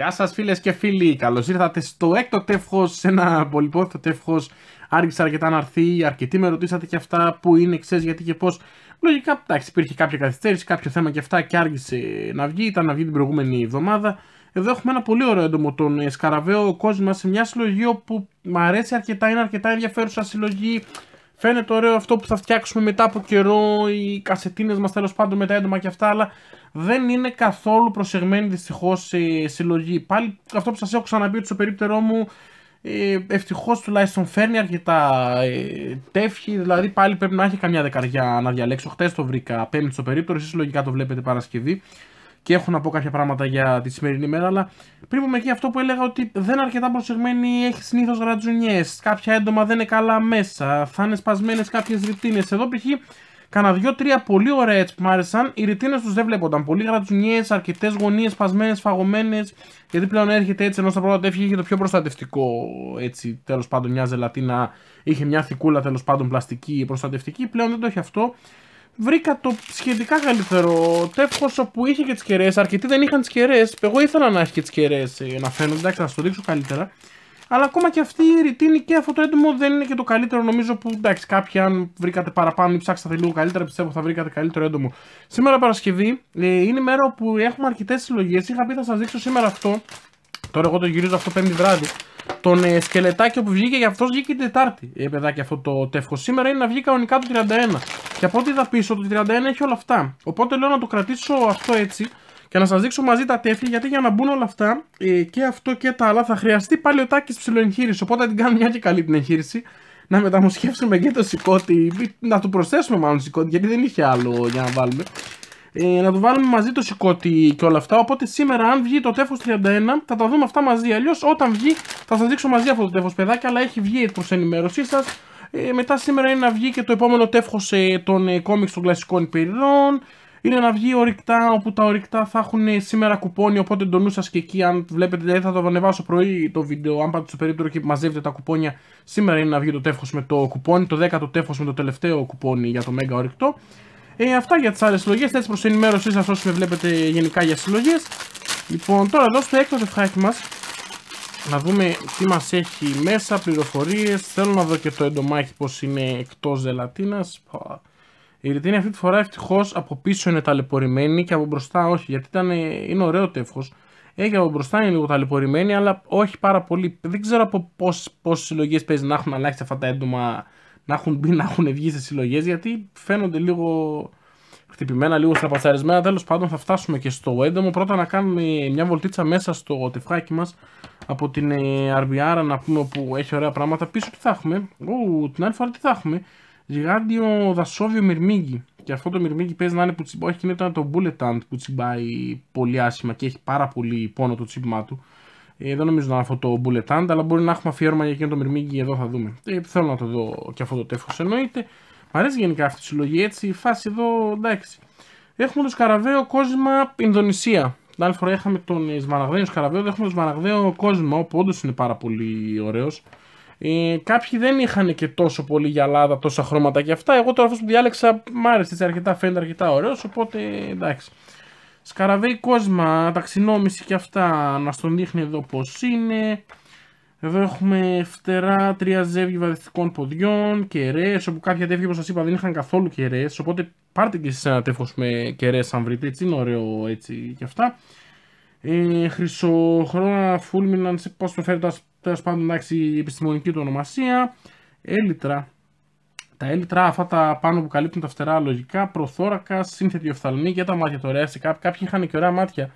Γεια σας φίλες και φίλοι, Καλώς ήρθατε στο έκτο τεύχος, σε ένα πολυπόθητο τεύχος Άργησα αρκετά να έρθει, αρκετοί με ρωτήσατε και αυτά που είναι, ξέρεις γιατί και πώς. Λογικά, εντάξει, υπήρχε κάποια καθυστέρηση, κάποιο θέμα και αυτά και άργησε να βγει, ήταν να βγει την προηγούμενη εβδομάδα Εδώ έχουμε ένα πολύ ωραίο έντομο τον ε, Σκαραβαίο κόσμο, σε μια συλλογή όπου μου αρέσει αρκετά, είναι αρκετά ενδιαφέρουσα συλλογή Φαίνεται ωραίο αυτό που θα φτιάξουμε μετά από καιρό, οι κασετίνες μας τέλος πάντων με τα έντομα και αυτά, αλλά δεν είναι καθόλου προσεγμένη δυστυχώ η συλλογή. Πάλι αυτό που σας έχω ξαναπεί ότι στο περίπτερό μου ε, Ευτυχώς τουλάχιστον φέρνει αρκετά ε, τεύχη, δηλαδή πάλι πρέπει να έχει καμιά δεκαριά να διαλέξω. Χθε το βρήκα πέμπτη στο περίπτερο, εσείς λογικά το βλέπετε Παρασκευή και έχω να πω κάποια πράγματα για τη σημερινή μέρα, αλλά πριν πούμε εκεί αυτό που έλεγα ότι δεν είναι αρκετά προσεγμένη, έχει συνήθως γρατζουνιές, κάποια έντομα δεν είναι καλά μέσα, θα είναι σπασμένες κάποιες ρητίνες. Εδώ π.χ. Κάνα δύο-τρία πολύ ωραία έτσι που μου άρεσαν. Οι ρητίνες τους δεν βλέπονταν. Πολύ γρατζουνιές, αρκετές γωνίες σπασμένες, φαγωμένες. Γιατί πλέον έρχεται έτσι, ενώ στα πρώτα τέφια και το πιο προστατευτικό έτσι τέλος πάντων μια ζελατίνα. Είχε μια θικούλα τέλος πάντων πλαστική προστατευτική. Πλέον δεν το έχει αυτό βρήκα το σχετικά καλύτερο τεύχος όπου είχε και τις κεραίες. αρκετοί δεν είχαν τις κεραίες. εγώ ήθελα να έχει και τις κεραίες ε, να φαίνονται, εντάξει θα το δείξω καλύτερα. Αλλά ακόμα και αυτή η ρητίνη και αυτό το έντομο δεν είναι και το καλύτερο. Νομίζω που εντάξει, κάποιοι αν βρήκατε παραπάνω ή ψάξατε λίγο καλύτερα, πιστεύω θα βρήκατε καλύτερο έντομο. Σήμερα Παρασκευή ε, είναι η ψαξατε λιγο καλυτερα πιστευω θα βρηκατε καλυτερο εντομο σημερα παρασκευη ειναι η μερα που έχουμε αρκετές συλλογές. Είχα πει θα σας δείξω σήμερα αυτό. Τώρα εγώ το γυρίζω αυτό πέμπτη βράδυ. Τον ε, σκελετάκι που βγήκε, γι' αυτό βγήκε την Τετάρτη. Ε, παιδάκι, αυτό το τεύχος. Σήμερα είναι να βγει κανονικά το 31. Και από ό,τι είδα πίσω, το 31 έχει όλα αυτά. Οπότε λέω να το κρατήσω αυτό έτσι και να σας δείξω μαζί τα τέφια γιατί για να μπουν όλα αυτά ε, και αυτό και τα άλλα θα χρειαστεί πάλι ο τάκης ψηλοεγχείρηση. Οπότε την κάνουμε μια και καλή την εγχείρηση. Να μεταμοσχεύσουμε και το σηκώτη, να του προσθέσουμε μάλλον σηκώτη γιατί δεν είχε άλλο για να βάλουμε. Ε, να του βάλουμε μαζί το σηκώτη και όλα αυτά. Οπότε σήμερα, αν βγει το τέφος 31, θα τα δούμε αυτά μαζί. Αλλιώς, όταν βγει, θα σας δείξω μαζί αυτό το τέφος, παιδάκι. Αλλά έχει βγει προς ενημέρωσή σας. Ε, μετά σήμερα είναι να βγει και το επόμενο τεύχος ε, των ε, κόμιξ των κλασικών υπηρεδών. Είναι να βγει ορυκτά, όπου τα ορυκτά θα έχουν ε, σήμερα κουπόνι, οπότε το νου σα και εκεί, αν βλέπετε, δηλαδή θα το ανεβάσω πρωί το βίντεο, αν πάτε στο περίπτωρο και μαζεύετε τα κουπόνια, σήμερα είναι να βγει το τεύχος με το κουπόνι, το 10ο τεύχος με το τελευταίο κουπόνι για το Μέγα ορυκτό. Ε, αυτά για τις άλλες συλλογές, έτσι προς ενημέρωσή σας όσοι με βλέπετε γενικά για συλλογές. Λοιπόν, τώρα εδώ στο έκτο ευχάκι μας, να δούμε τι μας έχει μέσα, πληροφορίες. Θέλω να δω και το εντομάχι πως είναι εκτός ζελατίνας. Η ρητίνη αυτή τη φορά ευτυχώς από πίσω είναι ταλαιπωρημένη και από μπροστά όχι, γιατί ήταν, ε, είναι ωραίο τεύχος. Έχει από μπροστά είναι λίγο ταλαιπωρημένη, αλλά όχι πάρα πολύ. Δεν ξέρω από πόσες συλλογές παίζει να έχουν αλλάξει αυτά τα έντομα, να έχουν μπει, να έχουν βγει σε συλλογές, γιατί φαίνονται λίγο χτυπημένα, λίγο στραπατσαρισμένα. Τέλος πάντων, θα φτάσουμε και στο έντομο. Πρώτα να κάνουμε μια βολτίτσα μέσα στο τεφάκι μας από την RBR ε, να πούμε που έχει ωραία πράγματα. Πίσω τι θα έχουμε. Ου, την άλλη φορά τι θα έχουμε. Γιγάντιο δασόβιο μυρμήγκι. Και αυτό το μυρμήγκι παίζει να είναι που τσιμπάει. Όχι, είναι το, το bullet ant που τσιμπάει πολύ άσχημα και έχει πάρα πολύ πόνο το τσιμπά του. Ε, δεν νομίζω να είναι αυτό το bullet ant, αλλά μπορεί να έχουμε αφιέρωμα για εκείνο το μυρμήγκι. Εδώ θα δούμε. Ε, θέλω να το δω και αυτό το τεύχος εννοείται. Μ' αρέσει γενικά αυτή η συλλογή, έτσι η φάση εδώ εντάξει. Έχουμε το Σκαραβαίο Κόσμα Ινδονησία. Την άλλη φορά είχαμε τον ε, Σμαραγδαίο Σκαραβαίο, έχουμε τον Σμαραγδαίο Κόσμα, που όντως είναι πάρα πολύ ωραίος. Ε, κάποιοι δεν είχαν και τόσο πολύ γυαλάδα, τόσα χρώματα και αυτά. Εγώ τώρα αυτό που διάλεξα μ' άρεσε έτσι, αρκετά, φαίνεται αρκετά ωραίος, οπότε εντάξει. Σκαραβέι Κόσμα, ταξινόμηση και αυτά, να τον δείχνει εδώ πώς είναι. Εδώ έχουμε φτερά, τρία ζεύγη βαδιστικών ποδιών, κεραίες, όπου κάποια τεύχη όπως σας είπα δεν είχαν καθόλου κεραίες. Οπότε πάρτε και εσείς ένα τεύχος με κεραίες, αν βρείτε έτσι, είναι ωραίο έτσι και αυτά. Ε, χρυσοχρώνα, φούλμινα, σε πώς το φέρνει τέλος πάντων εντάξει, η επιστημονική του ονομασία. Έλυτρα. Τα έλυτρα αυτά τα πάνω που καλύπτουν τα φτερά λογικά, προθώρακα, σύνθετη οφθαλμή και τα μάτια του ωραία. Κάποιοι είχαν και ωραία μάτια.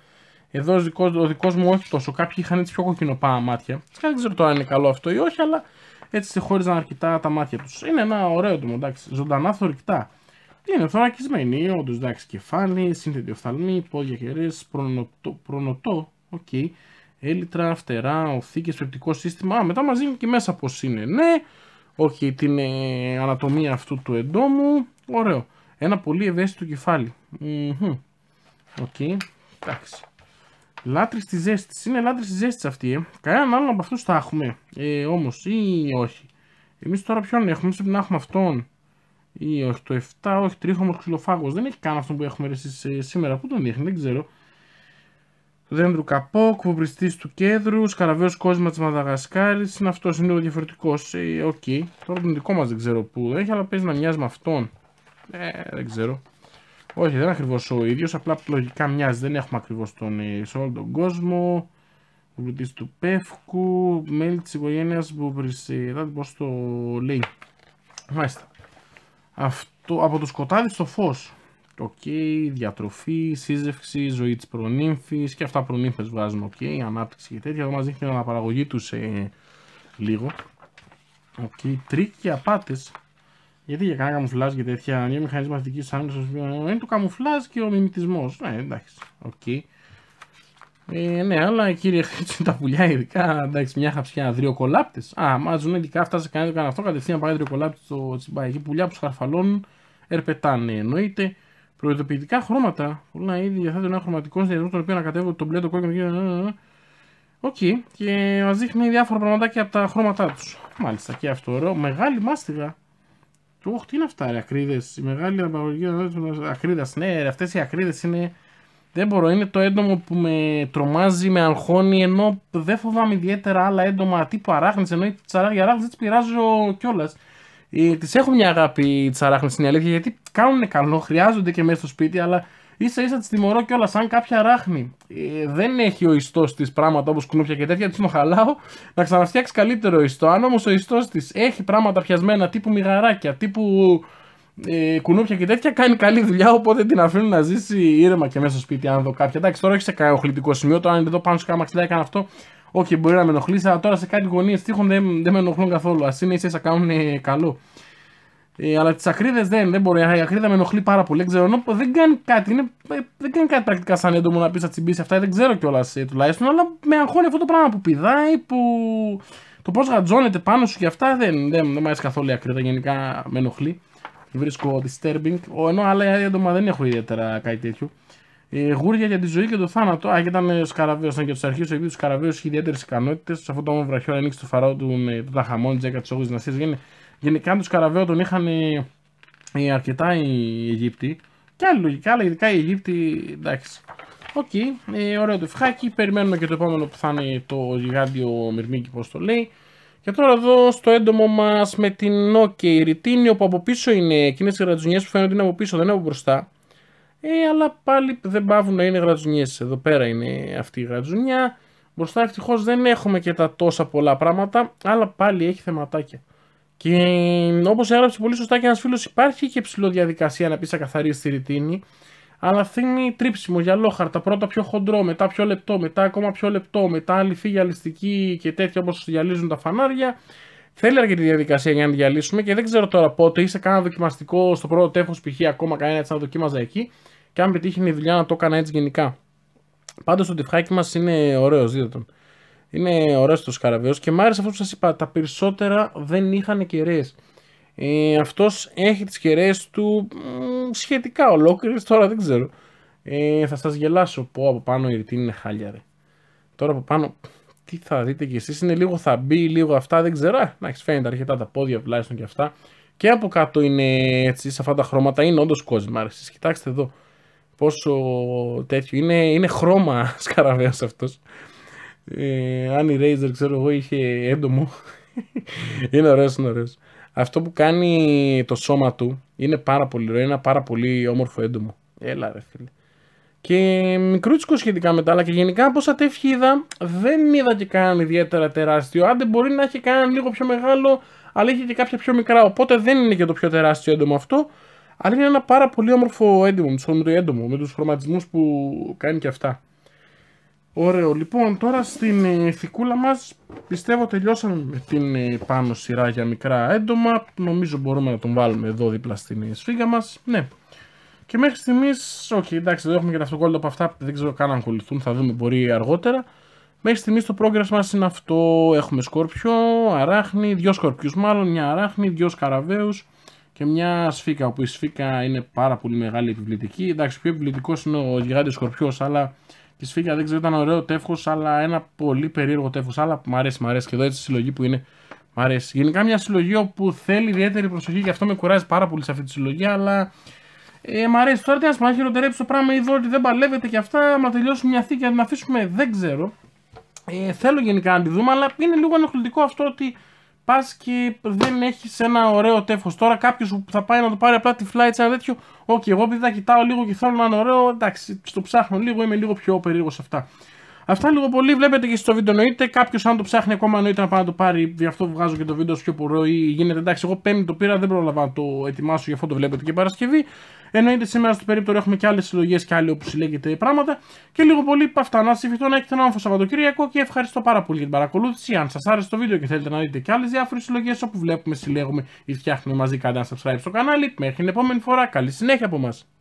Εδώ ο δικός ο δικός μου όχι τόσο. Κάποιοι είχαν έτσι πιο κοκκινοπά μάτια. Δεν ξέρω τώρα αν είναι καλό αυτό ή όχι, αλλά έτσι χώριζαν αρκετά τα μάτια τους. Είναι ένα ωραίο του, εντάξει. Ζωντανά Τι Είναι θωρακισμένοι, όντως εντάξει. Κεφάλι, σύνθετη οφθαλμή, πόδια κεραίε, προνοτό, προνοτό, οκ. Έλυτρα, φτερά, οθήκε, πεπτικό σύστημα. Α, μετά μαζί μου και μέσα πώς είναι. Ναι, όχι την ε, ανατομία αυτού του εντόμου. Ωραίο. Ένα πολύ ευαίσθητο κεφάλι. Οκ. Mm Εντάξει. Λάτρε της ζέστης. Είναι λάτρε της ζέστης αυτή, ε. Κανέναν άλλον από αυτούς θα έχουμε. Ε, Όμως, ή όχι. Εμείς τώρα ποιον έχουμε, πρέπει να έχουμε αυτόν. Ή όχι, το 7, όχι, τρίχομο ξυλοφάγος. Δεν έχει καν αυτόν που έχουμε εσεί σήμερα. Πού τον δείχνει, δεν ξέρω. δέντρο καπό, Κουβριστή του κέντρου, Σκαραβέο κόσμο της Μαδαγασκάρης. Είναι αυτός, είναι ο διαφορετικός. Ε, okay. Τώρα τον δικό μας δεν ξέρω πού έχει, αλλά παίζει να μοιάζει με αυτόν. Ε, δεν ξέρω. Όχι, δεν είναι ακριβώς ο ίδιος, απλά λογικά μοιάζει. Δεν έχουμε ακριβώς τον σε όλο τον κόσμο. Ο του Πεύκου, μέλη της οικογένειας που βρίσκεται, πω το λέει. Μάλιστα. Αυτό, από το σκοτάδι στο φως. Οκ, διατροφή, σύζευξη, ζωή της προνύμφης και αυτά προνύμφες βγάζουν οκ, okay, ανάπτυξη και τέτοια. Εδώ μας δείχνει την αναπαραγωγή τους σε λίγο. Οκ, okay, και γιατί για κανένα καμουφλάζ και τέτοια, μια μηχανή μαθητικής άμυνας είναι το καμουφλάζ και ο μιμητισμός. Ναι, ε, εντάξει, οκ. Okay. Ε, ναι, αλλά κύριε Χρήτσο, τα πουλιά ειδικά, εντάξει, μια χαψιά, δριοκολάπτε. Α, μάζουν ειδικά αυτά σε κανένα κανένα αυτό, κατευθείαν πάει δριοκολάπτη στο τσιμπάκι. πουλιά που σκαρφαλώνουν, ερπετάνε, εννοείται. Προειδοποιητικά χρώματα. Πολλά είδη διαθέτουν ένα χρωματικό συνδυασμό τον οποίο ανακατεύω τον μπλε, το κόκκινο Οκ, okay. και μας δείχνει διάφορα πραγματάκια από τα χρώματά τους. Μάλιστα και αυτό ωραίο. Μεγάλη μάστιγα. Του, όχι, τι είναι αυτά ρε ακρίδες. η μεγάλη απαγωγή ακρίδας, ναι ρε, αυτές οι ακρίδες είναι, δεν μπορώ, είναι το έντομο που με τρομάζει, με αγχώνει, ενώ δεν φοβάμαι ιδιαίτερα άλλα έντομα τύπου αράχνης, ενώ οι τσαράγοι δεν τις πειράζω κιόλας. Τι ε, τις έχω μια αγάπη οι είναι είναι αλήθεια, γιατί κάνουν καλό, χρειάζονται και μέσα στο σπίτι, αλλά σα ίσα τη τιμωρώ κιόλας σαν κάποια ράχνη. Ε, δεν έχει ο ιστός της πράγματα όπως κουνούπια και τέτοια, τη χαλάω. Να ξαναφτιάξει καλύτερο ιστό. Αν όμως ο ιστός της έχει πράγματα πιασμένα τύπου μιγαράκια, τύπου ε, κουνούπια και τέτοια, κάνει καλή δουλειά. Οπότε την αφήνουν να ζήσει ήρεμα και μέσα στο σπίτι, αν δω κάποια. Εντάξει, τώρα έχει σε κανένα σημείο. Τώρα αν εδώ πάνω σου κάνα έκανε αυτό. Όχι, okay, μπορεί να με ενοχλήσει, αλλά τώρα σε κάτι γωνίες τείχων δεν, δεν με ενοχλούν καθόλου. Ας είναι ίσα κάνουν καλό. Ε, αλλά τις ακρίδες δεν, δεν μπορεί. Η ακρίδα με ενοχλεί πάρα πολύ. Δεν ξέρω, δεν κάνει κάτι. Είναι, ε, δεν κάνει κάτι πρακτικά σαν έντομο να πεις να τσιμπήσει αυτά. Δεν ξέρω κιόλας ε, τουλάχιστον. Αλλά με αγχώνει αυτό το πράγμα που πηδάει, που. Το πώς γατζώνεται πάνω σου και αυτά δεν, δεν, δεν, δεν μου αρέσει καθόλου η ακρίδα. Γενικά με ενοχλεί. Βρίσκω disturbing. Ο, ενώ άλλα έντομα δεν έχω ιδιαίτερα κάτι τέτοιο. Ε, γούρια για τη ζωή και το θάνατο. Α, ήταν ο ε, Σκαραβέο. Ήταν και τους αρχείους, επειδή του Σκαραβέου είχε ιδιαίτερες ικανότητες. Σε αυτό το όμορφο βραχιό ανοίξει το φαράο του με τα χαμόνι, τζέκα, Γενικά του Σκαραβαίο τον είχαν αρκετά οι Αιγύπτιοι. Και άλλη λογικά, αλλά ειδικά οι Αιγύπτιοι. Εντάξει. Οκ, okay, ε, ωραίο το ευχάκι. Περιμένουμε και το επόμενο που θα είναι το γιγάντιο μυρμήκι, πώς το λέει. Και τώρα εδώ στο έντομο μας με την OK ριτίνη που από πίσω είναι εκείνες οι γρατζουνιές που φαίνονται είναι από πίσω, δεν είναι από μπροστά. Ε, αλλά πάλι δεν πάβουν να είναι γρατζουνιές. Εδώ πέρα είναι αυτή η γρατζουνιά. Μπροστά ευτυχώς δεν έχουμε και τα τόσα πολλά πράγματα, αλλά πάλι έχει θεματάκια. Και όπως έγραψε πολύ σωστά και ένας φίλος, υπάρχει και διαδικασία να πεις ακαθαρίσει τη ρητίνη, αλλά θέλει τρίψιμο για λόχαρτα. Πρώτα πιο χοντρό, μετά πιο λεπτό, μετά ακόμα πιο λεπτό, μετά αληθή γυαλιστική και τέτοια όπως γυαλίζουν τα φανάρια. Θέλει αρκετή διαδικασία για να διαλύσουμε και δεν ξέρω τώρα πότε είσαι κανένα δοκιμαστικό στο πρώτο τέφο π.χ. ακόμα κανένα έτσι να δοκίμαζα εκεί και αν πετύχει η δουλειά να το έκανα έτσι γενικά. Πάντως το τυφάκι μας είναι ωραίος, δείτε είναι ωραίος το σκαραβέος και μ' άρεσε αυτό που σας είπα. Τα περισσότερα δεν είχαν κεραίες. Ε, αυτός έχει τις κεραίες του σχετικά ολόκληρες, τώρα δεν ξέρω. Ε, θα σας γελάσω. Πω από πάνω η ρητή είναι χάλια, ρε. Τώρα από πάνω, τι θα δείτε κι εσείς. Είναι λίγο θα μπει, λίγο αυτά, δεν ξέρω. Να έχεις φαίνεται αρκετά τα πόδια τουλάχιστον και αυτά. Και από κάτω είναι έτσι, σε αυτά τα χρώματα είναι όντως κόσμο. Άρεσε. Κοιτάξτε εδώ πόσο τέτοιο. Είναι, είναι χρώμα σκαραβέα αυτός ε, αν η Razer ξέρω εγώ είχε έντομο είναι ωραίος, είναι ωραίος αυτό που κάνει το σώμα του είναι πάρα πολύ ωραίο, ένα πάρα πολύ όμορφο έντομο έλα ρε φίλε και μικρούτσικο σχετικά μετά άλλα και γενικά από σαν είδα δεν είδα και κανέναν ιδιαίτερα τεράστιο άντε μπορεί να έχει κανέναν λίγο πιο μεγάλο αλλά είχε και κάποια πιο μικρά οπότε δεν είναι και το πιο τεράστιο έντομο αυτό αλλά είναι ένα πάρα πολύ όμορφο έντομο με έντομο με τους χρωματισμούς που κάνει και αυτά Ωραίο. Λοιπόν, τώρα στην ε, ηθικούλα μας πιστεύω τελειώσαμε με την ε, πάνω σειρά για μικρά έντομα. Νομίζω μπορούμε να τον βάλουμε εδώ δίπλα στην ε, σφίγγα μας. Ναι. Και μέχρι στιγμής, όχι, okay, εντάξει, εδώ έχουμε και τα αυτοκόλλητα από αυτά, δεν ξέρω καν αν ακολουθούν, θα δούμε μπορεί αργότερα. Μέχρι στιγμής το πρόγραμμα μας είναι αυτό. Έχουμε σκόρπιο, αράχνη, δύο σκορπιούς μάλλον, μια αράχνη, δύο σκαραβαίους και μια σφίκα. Όπου η σφίκα είναι πάρα πολύ μεγάλη επιβλητική. Εντάξει, πιο επιβλητικός είναι ο γιγάντιος σκορπιός, αλλά Της Φίγκα δεν ξέρω, ήταν ωραίο τεύχος, αλλά ένα πολύ περίεργο τεύχος. Αλλά μου αρέσει, μου αρέσει και εδώ έτσι η συλλογή που είναι. Μ' αρέσει. Γενικά μια συλλογή όπου θέλει ιδιαίτερη προσοχή και αυτό με κουράζει πάρα πολύ σε αυτή τη συλλογή, αλλά ε, μ' αρέσει. Τώρα τι να σου χειροτερέψει το πράγμα, είδω ότι δεν παλεύεται και αυτά. Μα τελειώσουμε μια θήκη να την αφήσουμε, δεν ξέρω. Ε, θέλω γενικά να τη δούμε, αλλά είναι λίγο ενοχλητικό αυτό ότι πας και δεν έχεις ένα ωραίο τέφο. Τώρα κάποιος που θα πάει να το πάρει απλά τη flight ένα τέτοιο, Οκ, εγώ επειδή τα κοιτάω λίγο και θέλω να είναι ωραίο, εντάξει, στο ψάχνω λίγο, είμαι λίγο πιο περίεργος σε αυτά. Αυτά λίγο πολύ βλέπετε και στο βίντεο. Νοείται κάποιος, αν το ψάχνει ακόμα, νοείται να πάει να το πάρει. Γι' αυτό βγάζω και το βίντεο πιο πουρό ή γίνεται εντάξει. Εγώ πέμπτη το πήρα, δεν πρόλαβα να το ετοιμάσω, γι' αυτό το βλέπετε και Παρασκευή. Εννοείται σήμερα στο περίπτωρο έχουμε και άλλες συλλογές και άλλοι όπου συλλέγεται πράγματα. Και λίγο πολύ αυτά. να ευχηθώ να έχετε ένα όμορφο Σαββατοκύριακο και ευχαριστώ πάρα πολύ για την παρακολούθηση. Αν σας άρεσε το βίντεο και θέλετε να δείτε και άλλες διάφορες συλλογές όπου βλέπουμε, συλλέγουμε ή φτιάχνουμε μαζί, κάντε ένα subscribe στο κανάλι. Μέχρι την επόμενη φορά, καλή συνέχεια από μας.